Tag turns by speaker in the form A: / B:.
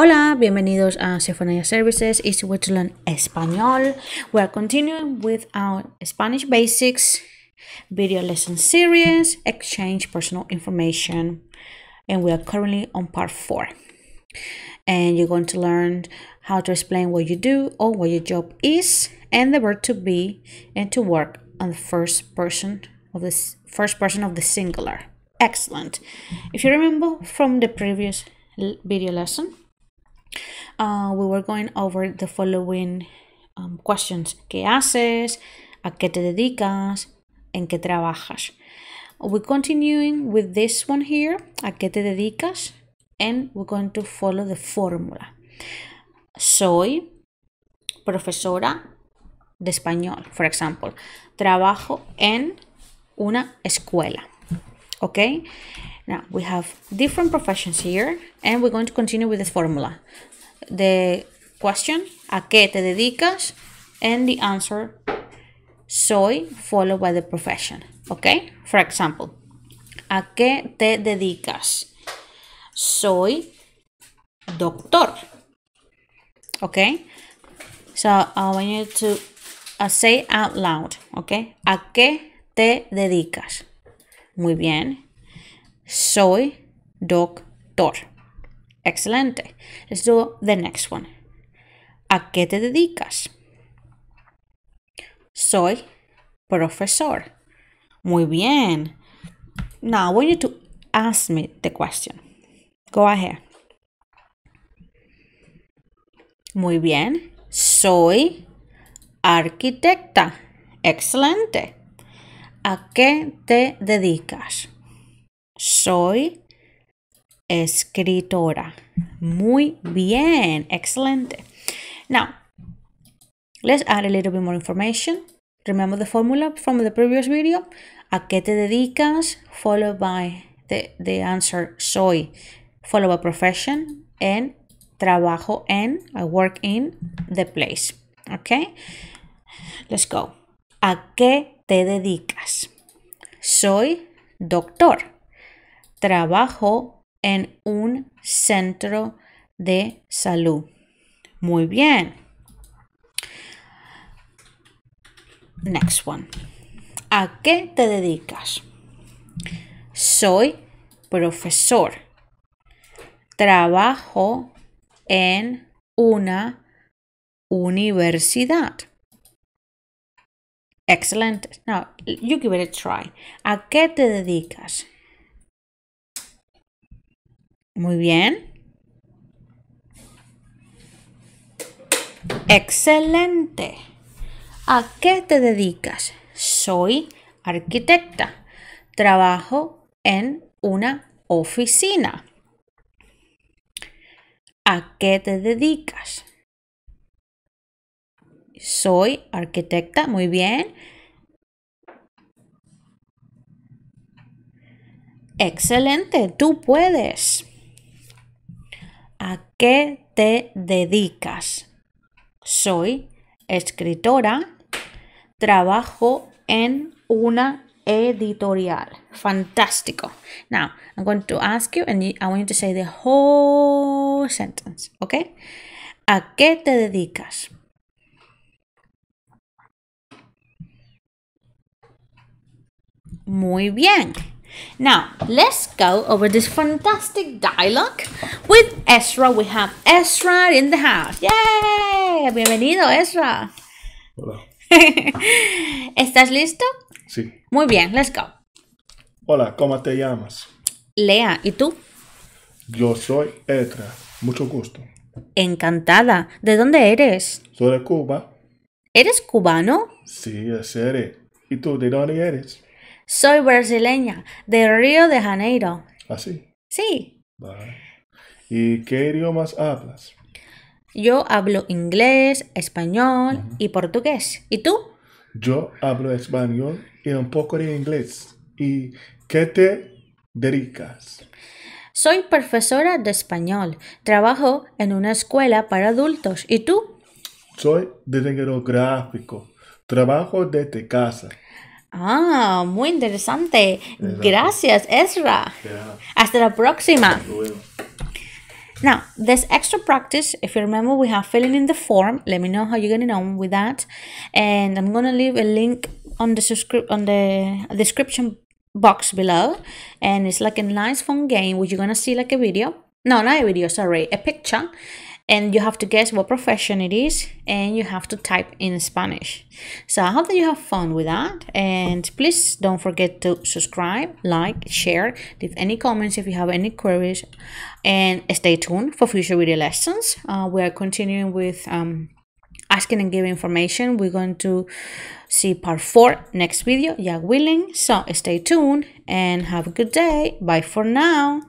A: Hola, bienvenidos a Sinfonia Services in Switzerland Español. We're continuing with our Spanish Basics video lesson series, Exchange Personal Information, and we are currently on part 4. And you're going to learn how to explain what you do or what your job is and the verb to be and to work on the first person of the first person of the singular. Excellent. If you remember from the previous video lesson, Uh, we were going over the following um, questions. ¿Qué haces? ¿A qué te dedicas? ¿En qué trabajas? We're continuing with this one here. ¿A qué te dedicas? And we're going to follow the formula. Soy profesora de español, for example. Trabajo en una escuela. okay now we have different professions here and we're going to continue with this formula the question a qué te dedicas and the answer soy followed by the profession okay for example a qué te dedicas soy doctor okay so I want you to uh, say out loud okay a qué te dedicas Muy bien. Soy doctor. Excelente. Let's do the next one. ¿A qué te dedicas? Soy profesor. Muy bien. Now I want you to ask me the question. Go ahead. Muy bien. Soy arquitecta. Excelente. ¿A qué te dedicas? Soy escritora. Muy bien, excelente. Now, let's add a little bit more information. Remember the formula from the previous video? ¿A qué te dedicas? Followed by the, answer soy, Follow a profession and trabajo en, I work in, the place. Okay? Let's go. ¿A qué te dedicas? Soy doctor. Trabajo en un centro de salud. Muy bien. Next one. ¿A qué te dedicas? Soy profesor. Trabajo en una universidad. Excelente. Now, you give it a try. ¿A qué te dedicas? Muy bien. Excelente. ¿A qué te dedicas? Soy arquitecta. Trabajo en una oficina. ¿A qué te dedicas? soy arquitecta, muy bien. Excelente, tú puedes. ¿A qué te dedicas? Soy escritora, trabajo en una editorial. Fantástico. Now, I'm going to ask you and I want you to say the whole sentence, ¿ok? ¿A qué te dedicas? Muy bien. Now, let's go over this fantastic dialogue with Ezra. We have Ezra in the house. ¡Yay! Bienvenido, Ezra. Hola. ¿Estás listo? Sí. Muy bien, let's go.
B: Hola, ¿cómo te llamas?
A: Lea, ¿y tú?
B: Yo soy Ezra. Mucho gusto.
A: Encantada. ¿De dónde eres?
B: Soy de Cuba.
A: ¿Eres cubano?
B: Sí, es ¿Y tú de dónde eres?
A: Soy brasileña, de Río de Janeiro. ¿Ah, sí? Sí.
B: ¿Y qué idiomas hablas?
A: Yo hablo inglés, español y portugués. ¿Y
B: tú? Yo hablo español y un poco de inglés. ¿Y qué te dedicas?
A: Soy profesora de español. Trabajo en una escuela para adultos. ¿Y tú?
B: Soy diseñador gráfico. Trabajo desde casa.
A: Ah, muy interesante. Gracias, Ezra. Yeah. Hasta la próxima. Now, this extra practice. If you remember, we have filling in the form. Let me know how you're getting on with that. And I'm going to leave a link on the subscribe on the description box below. And it's like a nice fun game where you're going to see like a video. No, not a video, sorry, a picture and you have to guess what profession it is and you have to type in Spanish. So I hope that you have fun with that and please don't forget to subscribe, like, share, leave any comments if you have any queries and stay tuned for future video lessons. Uh, we are continuing with um, asking and giving information. We're going to see part 4 next video, yeah willing. So stay tuned and have a good day. Bye for now.